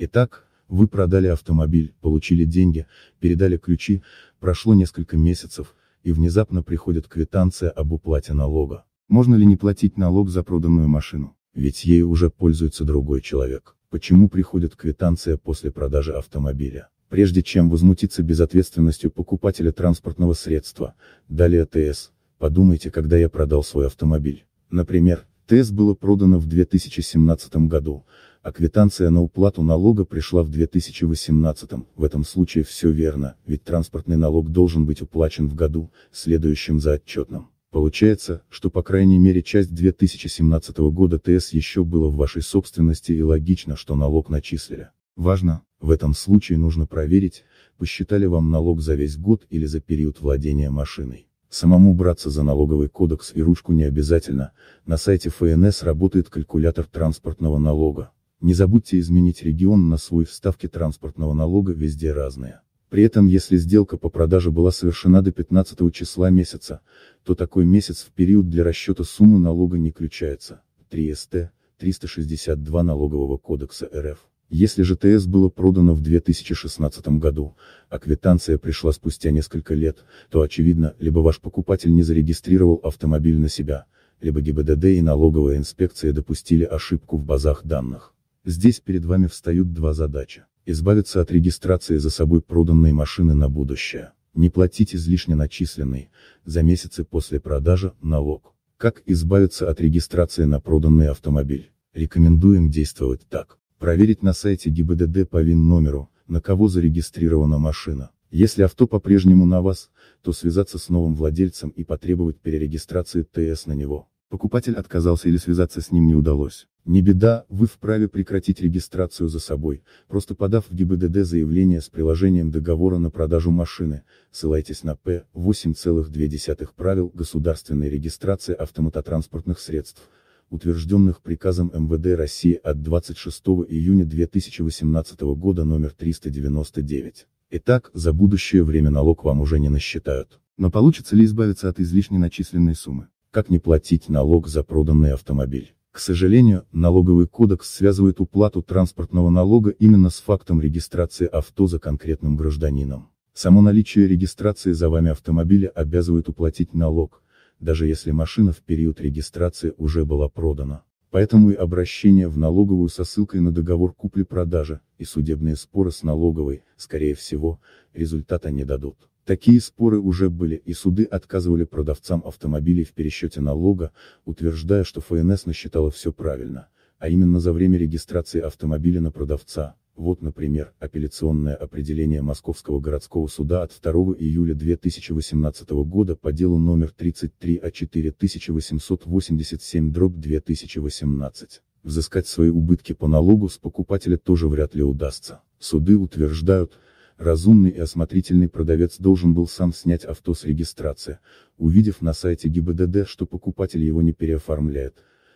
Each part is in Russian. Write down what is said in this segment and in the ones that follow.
Итак, вы продали автомобиль, получили деньги, передали ключи, прошло несколько месяцев, и внезапно приходит квитанция об уплате налога. Можно ли не платить налог за проданную машину? Ведь ей уже пользуется другой человек. Почему приходит квитанция после продажи автомобиля? Прежде чем возмутиться безответственностью покупателя транспортного средства, далее ТС, подумайте, когда я продал свой автомобиль. Например, ТС было продано в 2017 году, а квитанция на уплату налога пришла в 2018, в этом случае все верно, ведь транспортный налог должен быть уплачен в году, следующем за отчетным. Получается, что по крайней мере часть 2017 года ТС еще было в вашей собственности и логично, что налог начислили. Важно, в этом случае нужно проверить, посчитали вам налог за весь год или за период владения машиной. Самому браться за налоговый кодекс и ручку не обязательно, на сайте ФНС работает калькулятор транспортного налога. Не забудьте изменить регион на свой в ставке транспортного налога везде разные. При этом если сделка по продаже была совершена до 15 числа месяца, то такой месяц в период для расчета суммы налога не включается. 3 СТ, 362 Налогового кодекса РФ. Если же ТС было продано в 2016 году, а квитанция пришла спустя несколько лет, то очевидно, либо ваш покупатель не зарегистрировал автомобиль на себя, либо ГИБДД и налоговая инспекция допустили ошибку в базах данных. Здесь перед вами встают два задачи. Избавиться от регистрации за собой проданной машины на будущее. Не платить излишне начисленный, за месяцы после продажи, налог. Как избавиться от регистрации на проданный автомобиль? Рекомендуем действовать так. Проверить на сайте ГИБДД по ВИН-номеру, на кого зарегистрирована машина. Если авто по-прежнему на вас, то связаться с новым владельцем и потребовать перерегистрации ТС на него. Покупатель отказался или связаться с ним не удалось. Не беда, вы вправе прекратить регистрацию за собой, просто подав в ГИБДД заявление с приложением договора на продажу машины, ссылайтесь на П. 8,2 правил государственной регистрации автомототранспортных средств, утвержденных приказом МВД России от 26 июня 2018 года номер 399. Итак, за будущее время налог вам уже не насчитают. Но получится ли избавиться от излишне начисленной суммы? как не платить налог за проданный автомобиль. К сожалению, налоговый кодекс связывает уплату транспортного налога именно с фактом регистрации авто за конкретным гражданином. Само наличие регистрации за вами автомобиля обязывает уплатить налог, даже если машина в период регистрации уже была продана. Поэтому и обращение в налоговую со ссылкой на договор купли-продажи, и судебные споры с налоговой, скорее всего, результата не дадут. Такие споры уже были, и суды отказывали продавцам автомобилей в пересчете налога, утверждая, что ФНС насчитала все правильно, а именно за время регистрации автомобиля на продавца. Вот, например, апелляционное определение Московского городского суда от 2 июля 2018 года по делу номер 33 а 4887 дробь 2018 взыскать свои убытки по налогу с покупателя тоже вряд ли удастся. Суды утверждают, разумный и осмотрительный продавец должен был сам снять авто с регистрации, увидев на сайте ГИБДД, что покупатель его не переоформляет.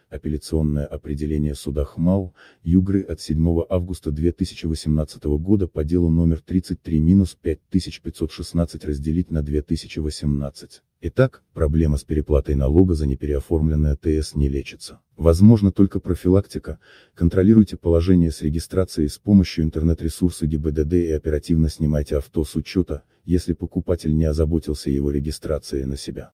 Апелляционное определение суда ХМАУ, Югры от 7 августа 2018 года по делу номер 33-5516 разделить на 2018. Итак, проблема с переплатой налога за непереоформленное ТС не лечится. Возможно только профилактика, контролируйте положение с регистрацией с помощью интернет-ресурса ГИБДД и оперативно снимайте авто с учета, если покупатель не озаботился его регистрацией на себя.